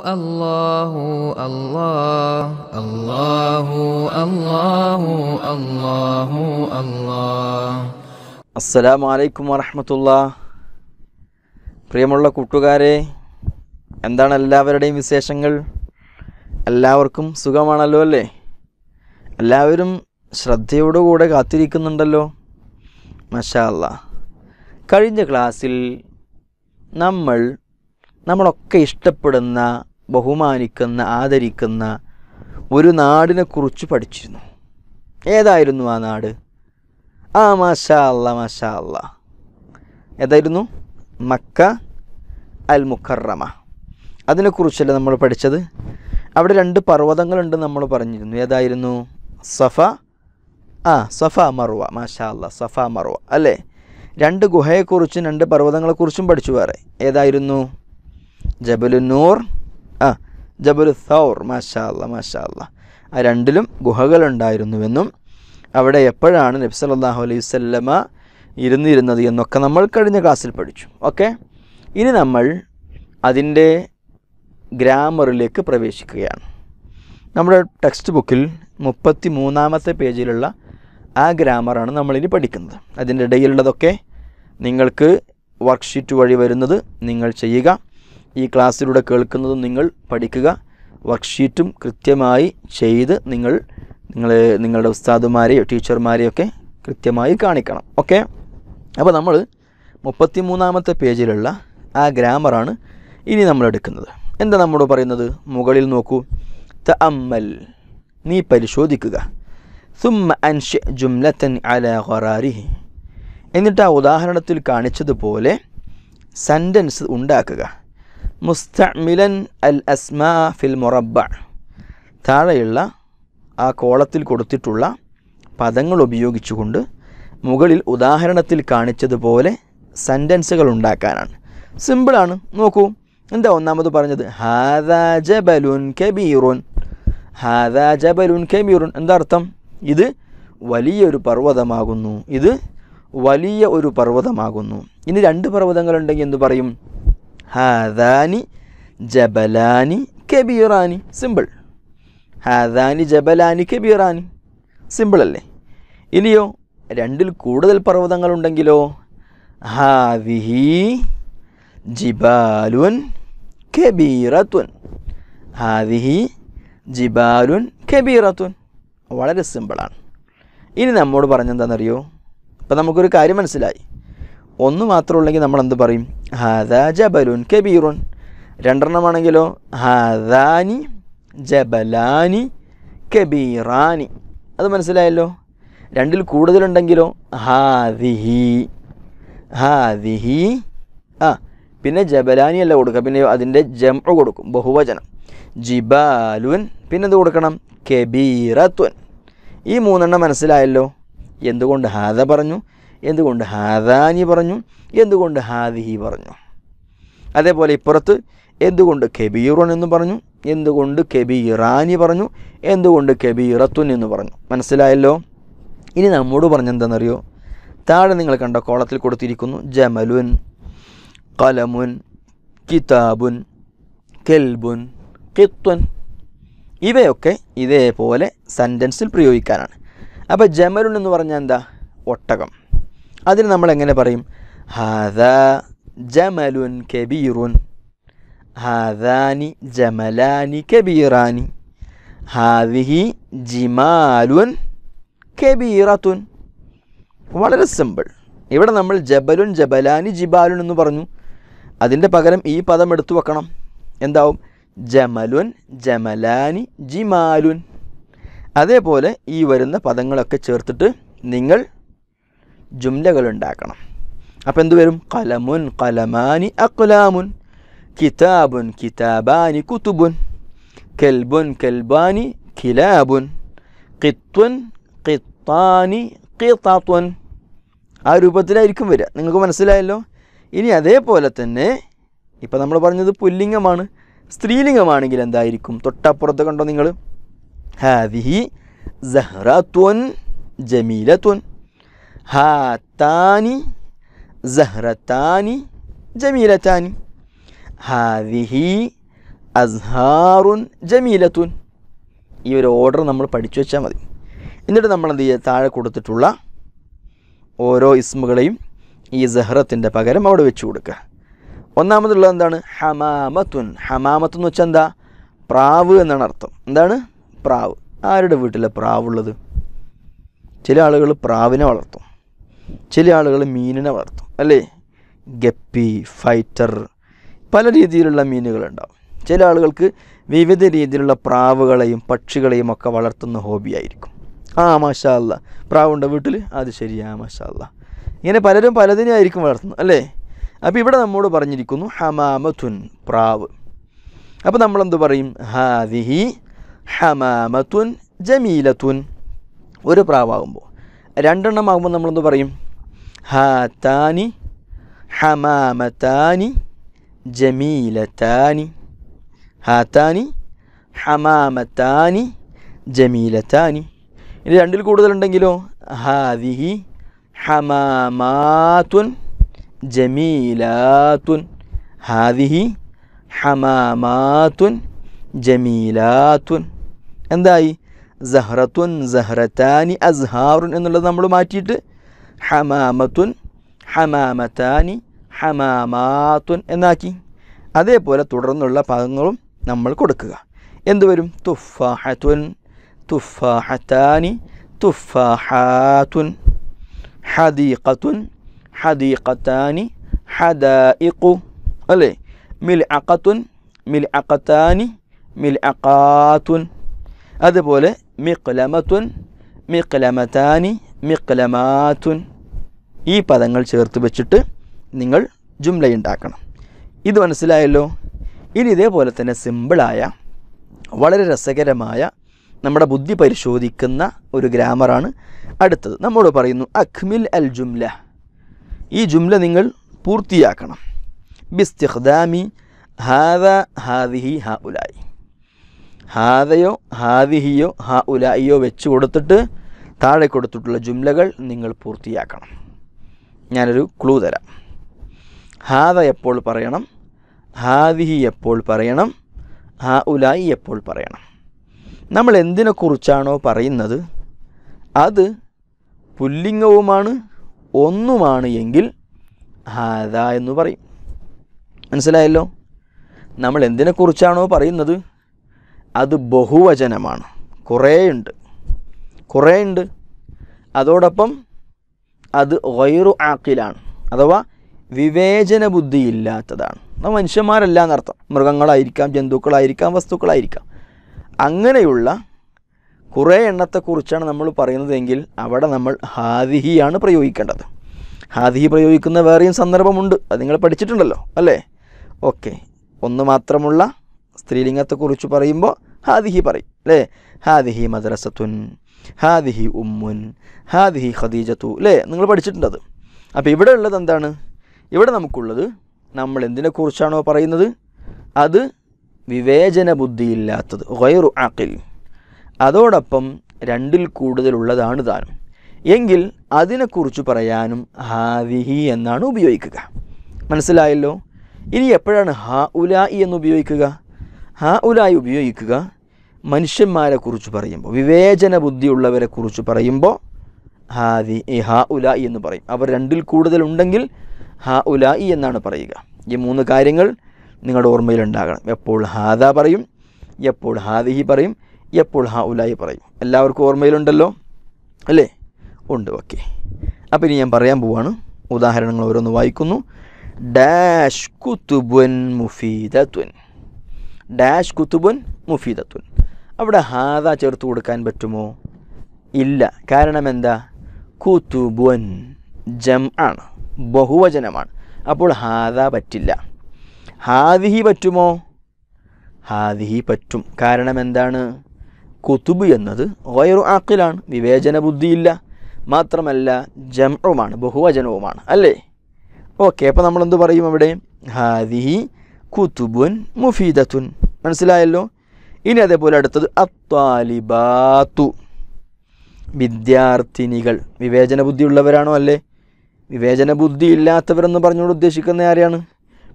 الله الله الله الله الله الله അസ്സലാമു അലൈക്കും വറഹമത്തുള്ള പ്രിയമുള്ള കൂട്ടുകാരെ എന്താണ് എല്ലാവരുടെയും വിശേഷങ്ങൾ എല്ലാവർക്കും സുഖമാണല്ലോ അല്ലേ എല്ലാവരും ശ്രദ്ധയോടുകൂടെ കാത്തിരിക്കുന്നുണ്ടല്ലോ മഷാല്ല കഴിഞ്ഞ ക്ലാസ്സിൽ നമ്മൾ നമ്മളൊക്കെ ഇഷ്ടപ്പെടുന്ന ബഹുമാനിക്കുന്ന ആദരിക്കുന്ന ഒരു നാടിനെക്കുറിച്ച് പഠിച്ചിരുന്നു ഏതായിരുന്നു ആ നാട് ആ മാഷാ അല്ല മാഷാ അല്ല ഏതായിരുന്നു മക്ക അൽ മുക്കറമ അതിനെക്കുറിച്ചല്ല നമ്മൾ പഠിച്ചത് അവിടെ രണ്ട് പർവ്വതങ്ങളുണ്ട് നമ്മൾ പറഞ്ഞിരുന്നു ഏതായിരുന്നു സഫ ആ സഫ മറുവ മാഷാ അല്ല സഫ മറുവ അല്ലേ രണ്ട് ഗുഹയെക്കുറിച്ചും രണ്ട് പർവ്വതങ്ങളെക്കുറിച്ചും പഠിച്ചു വേറെ ഏതായിരുന്നു ജബലുന്നൂർ ആ ജബലു സൗർ മാഷാ മാഷാല്ല മാഷാ ആ രണ്ടിലും ഗുഹകളുണ്ടായിരുന്നുവെന്നും അവിടെ എപ്പോഴാണ് നബി സല്ലാഹു അലൈഹി വല്ലമ ഇരുന്നിരുന്നത് എന്നൊക്കെ നമ്മൾ കഴിഞ്ഞ ക്ലാസ്സിൽ പഠിച്ചു ഓക്കെ ഇനി നമ്മൾ അതിൻ്റെ ഗ്രാമറിലേക്ക് പ്രവേശിക്കുകയാണ് നമ്മുടെ ടെക്സ്റ്റ് ബുക്കിൽ മുപ്പത്തി മൂന്നാമത്തെ പേജിലുള്ള ആ ഗ്രാമറാണ് നമ്മളിനി പഠിക്കുന്നത് അതിൻ്റെ ഇടയിലുള്ളതൊക്കെ നിങ്ങൾക്ക് വർക്ക്ഷീറ്റ് വഴി വരുന്നത് നിങ്ങൾ ചെയ്യുക ഈ ക്ലാസ്സിലൂടെ കേൾക്കുന്നതും നിങ്ങൾ പഠിക്കുക വർക്ക്ഷീറ്റും കൃത്യമായി ചെയ്ത് നിങ്ങൾ നിങ്ങൾ നിങ്ങളുടെ ഉസ്താദുമാരെയോ ഒക്കെ കൃത്യമായി കാണിക്കണം ഓക്കെ അപ്പോൾ നമ്മൾ മുപ്പത്തി മൂന്നാമത്തെ പേജിലുള്ള ആ ഗ്രാമറാണ് ഇനി നമ്മൾ എടുക്കുന്നത് എന്താ നമ്മോട് പറയുന്നത് മുകളിൽ നോക്കൂ ത അമ്മൽ നീ പരിശോധിക്കുക സുമ്മ അൻഷ് ജുംലത്തൻ അല ഹൊറാരിഹി എന്നിട്ട് ആ ഉദാഹരണത്തിൽ കാണിച്ചതുപോലെ സെൻറ്റൻസ് ഉണ്ടാക്കുക മുസ്തമിലൻ അൽ അസ്മാ ഫിൽ മൊറബ താഴെയുള്ള ആ കോളത്തിൽ കൊടുത്തിട്ടുള്ള പദങ്ങൾ ഉപയോഗിച്ചുകൊണ്ട് മുകളിൽ ഉദാഹരണത്തിൽ കാണിച്ചതുപോലെ സെൻറ്റൻസുകൾ ഉണ്ടാക്കാനാണ് സിമ്പിളാണ് നോക്കൂ എന്താ ഒന്നാമത് പറഞ്ഞത് ഹാദാ ജബലുൻ കബീറുൻ ഹാദാ ജബലുൻ കബീറുൻ എന്താർത്ഥം ഇത് വലിയൊരു പർവ്വതമാകുന്നു ഇത് വലിയ ഒരു പർവ്വതമാകുന്നു ഇനി രണ്ട് പർവ്വതങ്ങളുണ്ടെങ്കിൽ എന്തു പറയും ഹാദാനി ജബലാനി കബീറാനി സിമ്പിൾ ഹാദാനി ജബലാനി കബീറാനി സിമ്പിൾ അല്ലേ ഇനിയോ രണ്ടിൽ കൂടുതൽ പർവ്വതങ്ങളുണ്ടെങ്കിലോ ഹാവിഹി ജിബാലുൻ കബീറത്തുൻ ഹാവിഹി ജിബാലുൻ കബീറത്തുൻ വളരെ സിമ്പിളാണ് ഇനി നമ്മോട് പറഞ്ഞെന്താണെന്നറിയോ ഇപ്പം നമുക്കൊരു കാര്യം മനസ്സിലായി ഒന്ന് ഉള്ളെങ്കിൽ നമ്മൾ എന്ത് പറയും ഹാദാ ജബലുൻ കബീറുൻ രണ്ടെണ്ണമാണെങ്കിലോ ഹാദാനി ജബലാനി കബീറാനി അത് മനസ്സിലായല്ലോ രണ്ടിൽ കൂടുതലുണ്ടെങ്കിലോ ഹാദിഹി ഹാദിഹി ആ പിന്നെ ജബലാനി അല്ല കൊടുക്കുക പിന്നെ അതിൻ്റെ ജം കൊടുക്കും ബഹുവചനം ജിബാലുൻ പിന്നെ എന്ത് കൊടുക്കണം കബീറത്വൻ ഈ മൂന്നെണ്ണം മനസ്സിലായല്ലോ എന്തുകൊണ്ട് ഹാദ പറഞ്ഞു എന്തുകൊണ്ട് ഹാദാനി പറഞ്ഞു എന്തുകൊണ്ട് ഹാദിഹി പറഞ്ഞു അതേപോലെ ഇപ്പുറത്ത് എന്തുകൊണ്ട് കെബീറുൻ എന്ന് പറഞ്ഞു എന്തുകൊണ്ട് കെബീറാനി പറഞ്ഞു എന്തുകൊണ്ട് കെബീറത്തുൻ എന്ന് പറഞ്ഞു മനസ്സിലായല്ലോ ഇനി നമ്മോട് പറഞ്ഞെന്താണെന്നറിയോ താഴെ നിങ്ങൾ കണ്ട കോളത്തിൽ കൊടുത്തിരിക്കുന്നു ജമലുൻ കലമുൻ കിതാബുൻ കെൽബുൻ കിത്വൻ ഇവയൊക്കെ ഇതേപോലെ സെൻറ്റൻസിൽ പ്രയോഗിക്കാനാണ് അപ്പോൾ ജമലുൻ എന്ന് പറഞ്ഞാൽ എന്താ ഒട്ടകം അതിന് നമ്മൾ എങ്ങനെ പറയും ഹാദാ ജമലുൻ കബീറുൻ ഹാദാനി ജമലാനി കബീറാനി ഹാദിഹി ജിമാലുൻ കബീറത്തുൻ വളരെ സിമ്പിൾ ഇവിടെ നമ്മൾ ജബലുൻ ജബലാനി ജിബാലുൻ എന്ന് പറഞ്ഞു അതിൻ്റെ പകരം ഈ പദം എടുത്തു വെക്കണം എന്താവും ജമലുൻ ജമലാനി ജിമാലുൻ അതേപോലെ ഈ വരുന്ന പദങ്ങളൊക്കെ ചേർത്തിട്ട് നിങ്ങൾ ജുംലകൾ ഉണ്ടാക്കണം അപ്പോൾ എന്ത് വരും കലമുൻ കലമാനി അക്കുലാമുൻ കിതാബുൻ കിതാബാനി കുത്തുബുൻ കെൽബുൻ കെൽബാനി കിലാബുൻ കിത്വൻ കിത്താനി കിത്താത്വൻ ആ രൂപത്തിലായിരിക്കും വരിക നിങ്ങൾക്ക് മനസ്സിലായല്ലോ ഇനി അതേപോലെ തന്നെ ഇപ്പോൾ നമ്മൾ പറഞ്ഞത് പുല്ലിംഗമാണ് സ്ത്രീലിംഗമാണെങ്കിൽ എന്തായിരിക്കും തൊട്ടപ്പുറത്ത് കണ്ടോ നിങ്ങൾ ഹാവിഹി സഹ്റാത്വൻ ജമീലത്വൻ ഹാത്താനി സഹ്റത്താനി ജമീലത്താനി ഹാദിഹി അസ്ഹാറുൻ ജമീലത്തുൻ ഈ ഒരു ഓർഡർ നമ്മൾ പഠിച്ചു വെച്ചാൽ മതി എന്നിട്ട് നമ്മൾ എന്ത് ചെയ്യുക താഴെ കൊടുത്തിട്ടുള്ള ഓരോ ഇസ്മുകളെയും ഈ സഹ്റത്തിൻ്റെ പകരം അവിടെ വെച്ച് കൊടുക്കുക ഒന്നാമതുള്ളത് എന്താണ് ഹമാമത്തുൻ ഹമാമത്ത് എന്ന് വെച്ചാൽ എന്താ പ്രാവ് എന്നാണ് അർത്ഥം എന്താണ് പ്രാവ് ആരുടെ വീട്ടിലെ പ്രാവുള്ളത് ചില ആളുകൾ പ്രാവിനെ വളർത്തും ചില ആളുകൾ മീനിനെ വളർത്തും അല്ലേ ഗപ്പി ഫൈറ്റർ പല രീതിയിലുള്ള മീനുകളുണ്ടാവും ചില ആളുകൾക്ക് വിവിധ രീതിയിലുള്ള പ്രാവുകളെയും പക്ഷികളെയും ഒക്കെ വളർത്തുന്ന ഹോബിയായിരിക്കും ആ മാഷാല്ല പ്രാവുണ്ടോ വീട്ടിൽ അത് ശരിയാ മാഷാല്ല ഇങ്ങനെ പലരും പലതിനെയായിരിക്കും വളർത്തുന്നത് അല്ലേ അപ്പോൾ ഇവിടെ നമ്മോട് പറഞ്ഞിരിക്കുന്നു ഹമാമത്തുൻ പ്രാവ് അപ്പോൾ നമ്മളെന്ത് പറയും ഹാദിഹി ഹമാമത്തുൻ ജമീലത്തുൻ ഒരു പ്രാവാകുമ്പോൾ ആകുമ്പോൾ നമ്മളെന്ത് പറയും ഹാത്താനി ഹമാമത്താനി ജമീലത്താനി ഹാത്താനി ഹമാമത്താനി ജമീലത്താനി ഇനി രണ്ടിൽ കൂടുതലുണ്ടെങ്കിലോ ഹാദിഹി ഹമാമാത്തുൻ ജമീലാത്തുൻ ഹാദിഹി ഹമാമാത്തുൻ ജമീലാത്തുൻ എന്തായി സഹ്റത്തുൻ സഹ്റത്താനി അസ്ഹാറുൻ എന്നുള്ളത് നമ്മൾ മാറ്റിയിട്ട് ഹമാമത്തുൻ ഹമാമത്താനി ഹമാമാത്തുൻ എന്നാക്കി അതേപോലെ തുടർന്നുള്ള പദങ്ങളും നമ്മൾ കൊടുക്കുക എന്തുവരും തുഫാഹത്തുൻ തുഫാഹത്താനി തുഫാഹാത്തുൻ ഹദീഖത്തുൻ ഹദീഖത്താനി ഹദായിഖു അല്ലേ മിൽ അക്കത്തുൻ മിൽ അക്കത്താനി മിൽ അക്കാത്തുൻ അതുപോലെ മിക്ലമത്തുൻ മിക്ലമതാനി മിക്ലമാത്തുൻ ഈ പദങ്ങൾ ചേർത്ത് വെച്ചിട്ട് നിങ്ങൾ ജുംലയുണ്ടാക്കണം ഇത് മനസ്സിലായല്ലോ ഇനി ഇതേപോലെ തന്നെ സിമ്പിളായ വളരെ രസകരമായ നമ്മുടെ ബുദ്ധി പരിശോധിക്കുന്ന ഒരു ഗ്രാമറാണ് അടുത്തത് നമ്മോട് പറയുന്നു അഖ്മിൽ അൽ ജുംല ഈ ജുംല നിങ്ങൾ പൂർത്തിയാക്കണം ബിസ്തിഹ്ദാമി ഹാദ ഹാദിഹി ഹാ ഉലായി ഹാദയോ ഹാദിഹിയോ ഹ ഉലായിയോ വെച്ച് കൊടുത്തിട്ട് താഴെ കൊടുത്തിട്ടുള്ള ജുംലകൾ നിങ്ങൾ പൂർത്തിയാക്കണം ഞാനൊരു ക്ലൂ തരാം ഹാദ എപ്പോൾ പറയണം ഹാദിഹി എപ്പോൾ പറയണം ഹ ഉലായി എപ്പോൾ പറയണം നമ്മൾ എന്തിനെക്കുറിച്ചാണോ പറയുന്നത് അത് പുല്ലിംഗവുമാണ് ഒന്നുമാണ് എങ്കിൽ ഹാദ എന്ന് പറയും മനസ്സിലായല്ലോ നമ്മൾ എന്തിനെക്കുറിച്ചാണോ പറയുന്നത് അത് ബഹുവചനമാണ് കുറേയുണ്ട് കുറേയുണ്ട് അതോടൊപ്പം അത് വൈറു ആക്കിലാണ് അഥവാ വിവേചന ബുദ്ധിയില്ലാത്തതാണ് നമ്മൾ മനുഷ്യന്മാരല്ല എന്നർത്ഥം മൃഗങ്ങളായിരിക്കാം ജന്തുക്കളായിരിക്കാം വസ്തുക്കളായിരിക്കാം അങ്ങനെയുള്ള കുറേ എണ്ണത്തെക്കുറിച്ചാണ് നമ്മൾ പറയുന്നതെങ്കിൽ അവിടെ നമ്മൾ ഹാദിഹിയാണ് പ്രയോഗിക്കേണ്ടത് ഹാദിഹി പ്രയോഗിക്കുന്ന വേറെയും സന്ദർഭമുണ്ട് അത് നിങ്ങൾ പഠിച്ചിട്ടുണ്ടല്ലോ അല്ലേ ഓക്കെ ഒന്ന് മാത്രമുള്ള സ്ത്രീലിംഗത്തെക്കുറിച്ച് പറയുമ്പോൾ ഹാദിഹി പറയും അല്ലേ ഹാദിഹി മദ്രസത്തുൻ ഹാദിഹി ഉമ്മുൻ ഹാദിഹി ഖദീജത്തു അല്ലേ നിങ്ങൾ പഠിച്ചിട്ടുണ്ട് അത് അപ്പോൾ ഇവിടെ ഉള്ളത് എന്താണ് ഇവിടെ നമുക്കുള്ളത് നമ്മൾ എന്തിനെക്കുറിച്ചാണോ പറയുന്നത് അത് വിവേചന ബുദ്ധിയില്ലാത്തത് ഗൈറു ആക്കിൽ അതോടൊപ്പം രണ്ടിൽ കൂടുതലുള്ളതാണ് താനും എങ്കിൽ അതിനെക്കുറിച്ച് പറയാനും ഹാദിഹി എന്നാണ് ഉപയോഗിക്കുക മനസ്സിലായല്ലോ ഇനി എപ്പോഴാണ് ഹ ഉലായി എന്ന് ഉപയോഗിക്കുക ഹ ഉലായി ഉപയോഗിക്കുക കുറിച്ച് പറയുമ്പോൾ വിവേചന ബുദ്ധിയുള്ളവരെ കുറിച്ച് പറയുമ്പോൾ ഹാദി ഈ ഹാ എന്ന് പറയും അവർ രണ്ടിൽ കൂടുതൽ ഉണ്ടെങ്കിൽ ഹാ എന്നാണ് പറയുക ഈ മൂന്ന് കാര്യങ്ങൾ നിങ്ങളുടെ ഓർമ്മയിലുണ്ടാകണം എപ്പോൾ ഹാദ പറയും എപ്പോൾ ഹാദിഹി പറയും എപ്പോൾ ഹാ ഉലായി പറയും എല്ലാവർക്കും ഓർമ്മയിലുണ്ടല്ലോ അല്ലേ ഉണ്ട് ഓക്കെ അപ്പം ഇനി ഞാൻ പറയാൻ പോവാണ് ഉദാഹരണങ്ങൾ ഓരോന്ന് വായിക്കുന്നു ഡാഷ് കുത്തുബുൻ മുഫീദത്വൻ ഡാഷ് കുത്തുബുൻ മുഫീദത്തുൻ അവിടെ ഹാദ ചേർത്ത് കൊടുക്കാൻ പറ്റുമോ ഇല്ല കാരണം എന്താ കുത്തുബുൻ ജം ആണ് ബഹുവചനമാണ് അപ്പോൾ ഹാദ പറ്റില്ല ഹാദിഹി പറ്റുമോ ഹാദിഹി പറ്റും കാരണം എന്താണ് കുത്തുബ് എന്നത് ഓയറു ആക്കിലാണ് വിവേചന ബുദ്ധിയില്ല മാത്രമല്ല ജംറുമാണ് ബഹുവചനവുമാണ് അല്ലേ ഓക്കെ അപ്പോൾ നമ്മളെന്ത് പറയും അവിടെ ഹാദിഹി കുത്തുബുൻ മുഫീദത്തുൻ മനസ്സിലായല്ലോ ഇനി അതേപോലെ അടുത്തത് അത്താലിബാത്തു വിദ്യാർത്ഥിനികൾ വിവേചന ബുദ്ധിയുള്ളവരാണോ അല്ലേ വിവേചന ബുദ്ധി ഇല്ലാത്തവരെന്ന് പറഞ്ഞുകൊണ്ട് ഉദ്ദേശിക്കുന്ന ആരെയാണ്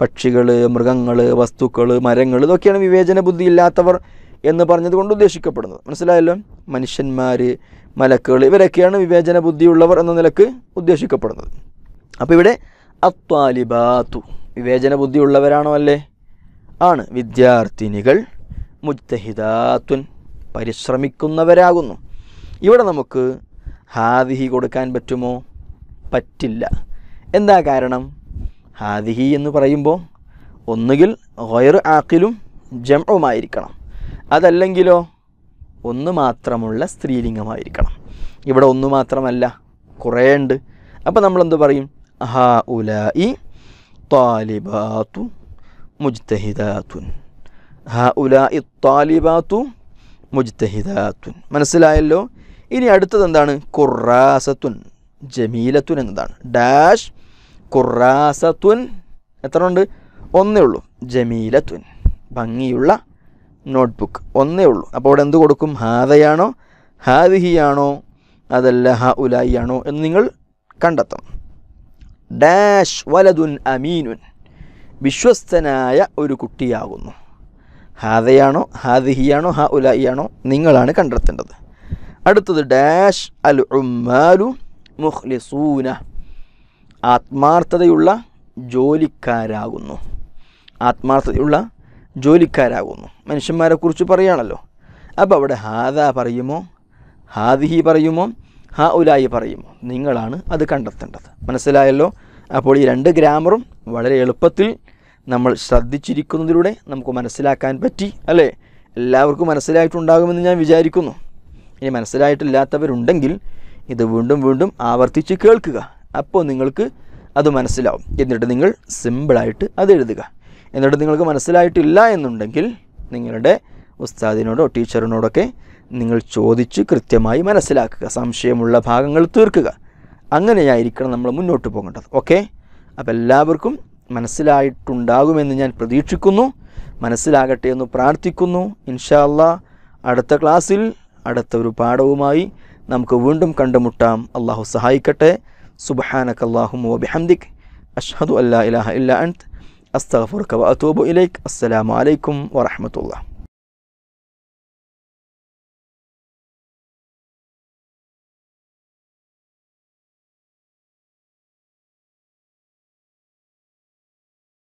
പക്ഷികൾ മൃഗങ്ങൾ വസ്തുക്കൾ മരങ്ങൾ ഇതൊക്കെയാണ് വിവേചന ബുദ്ധി ഇല്ലാത്തവർ എന്ന് പറഞ്ഞത് കൊണ്ട് ഉദ്ദേശിക്കപ്പെടുന്നത് മനസ്സിലായല്ലോ മനുഷ്യന്മാർ മലക്കുകൾ ഇവരൊക്കെയാണ് വിവേചന ബുദ്ധിയുള്ളവർ എന്ന നിലക്ക് ഉദ്ദേശിക്കപ്പെടുന്നത് അപ്പോൾ ഇവിടെ അത്വാലിബാത്തു വിവേചന ബുദ്ധിയുള്ളവരാണോ അല്ലേ ആണ് വിദ്യാർത്ഥിനികൾ മുജ്തഹിദാത്തുൻ പരിശ്രമിക്കുന്നവരാകുന്നു ഇവിടെ നമുക്ക് ഹാദിഹി കൊടുക്കാൻ പറ്റുമോ പറ്റില്ല എന്താ കാരണം ഹാദിഹി എന്ന് പറയുമ്പോൾ ഒന്നുകിൽ ഗൊയർ ആക്കിലും ജംഉമായിരിക്കണം അതല്ലെങ്കിലോ ഒന്ന് മാത്രമുള്ള സ്ത്രീലിംഗമായിരിക്കണം ഇവിടെ ഒന്ന് മാത്രമല്ല കുറേ ഉണ്ട് അപ്പോൾ നമ്മളെന്ത് പറയും ഹാ ഉല ഈ الطالبات മുജ്തഹിദാത്ത ഹ ഉലാ ഇത്താലിബാത്തു മുജ്തഹിദാത്തുൻ മനസ്സിലായല്ലോ ഇനി അടുത്തത് എന്താണ് ഖുറാസത്തുൻ ജമീലത്തുൻ എന്നതാണ് ഡാഷ് ഖുറാസത്തുൻ എത്ര ഉണ്ട് ഒന്നേ ഉള്ളൂ ജമീലത്തുൻ ഭംഗിയുള്ള നോട്ട്ബുക്ക് ഒന്നേ ഉള്ളൂ അപ്പോൾ അവിടെ എന്ത് കൊടുക്കും ഹാദയാണോ ഹാദിഹിയാണോ അതല്ല ഹ ഉലായിയാണോ എന്ന് നിങ്ങൾ കണ്ടെത്തണം ഡാഷ് വലതുൻ അമീനുൻ വിശ്വസ്തനായ ഒരു കുട്ടിയാകുന്നു ഹാദയാണോ ഹാദിഹിയാണോ ഹാ ഉലായിയാണോ നിങ്ങളാണ് കണ്ടെത്തേണ്ടത് അടുത്തത് ഡാഷ് അൽ ഉമ്മാലു മുഖ്ലിസൂന ആത്മാർത്ഥതയുള്ള ജോലിക്കാരാകുന്നു ആത്മാർത്ഥതയുള്ള ജോലിക്കാരാകുന്നു മനുഷ്യന്മാരെ കുറിച്ച് പറയുകയാണല്ലോ അപ്പോൾ അവിടെ ഹാദ പറയുമോ ഹാദിഹി പറയുമോ ഹ ഉലായി പറയുമോ നിങ്ങളാണ് അത് കണ്ടെത്തേണ്ടത് മനസ്സിലായല്ലോ അപ്പോൾ ഈ രണ്ട് ഗ്രാമറും വളരെ എളുപ്പത്തിൽ നമ്മൾ ശ്രദ്ധിച്ചിരിക്കുന്നതിലൂടെ നമുക്ക് മനസ്സിലാക്കാൻ പറ്റി അല്ലേ എല്ലാവർക്കും മനസ്സിലായിട്ടുണ്ടാകുമെന്ന് ഞാൻ വിചാരിക്കുന്നു ഇനി മനസ്സിലായിട്ടില്ലാത്തവരുണ്ടെങ്കിൽ ഇത് വീണ്ടും വീണ്ടും ആവർത്തിച്ച് കേൾക്കുക അപ്പോൾ നിങ്ങൾക്ക് അത് മനസ്സിലാവും എന്നിട്ട് നിങ്ങൾ സിമ്പിളായിട്ട് അത് എഴുതുക എന്നിട്ട് നിങ്ങൾക്ക് മനസ്സിലായിട്ടില്ല എന്നുണ്ടെങ്കിൽ നിങ്ങളുടെ ഉസ്താദിനോടോ ടീച്ചറിനോടൊക്കെ നിങ്ങൾ ചോദിച്ച് കൃത്യമായി മനസ്സിലാക്കുക സംശയമുള്ള ഭാഗങ്ങൾ തീർക്കുക അങ്ങനെയായിരിക്കണം നമ്മൾ മുന്നോട്ട് പോകേണ്ടത് ഓക്കെ അപ്പോൾ എല്ലാവർക്കും മനസ്സിലായിട്ടുണ്ടാകുമെന്ന് ഞാൻ പ്രതീക്ഷിക്കുന്നു മനസ്സിലാകട്ടെ എന്ന് പ്രാർത്ഥിക്കുന്നു ഇൻഷാല്ല അടുത്ത ക്ലാസ്സിൽ അടുത്ത ഒരു പാഠവുമായി നമുക്ക് വീണ്ടും കണ്ടുമുട്ടാം അള്ളാഹു സഹായിക്കട്ടെ സുബഹാനക് അള്ളാഹുമോ ബിഹംദിക് അഷ്ഹദു അല്ലാ ഇലാഹ ഇല്ല അൻത് അസ്തഫുർ കബ അത്തൂബു ഇലൈക് അസ്സലാമലൈക്കും വറഹമത്തുള്ള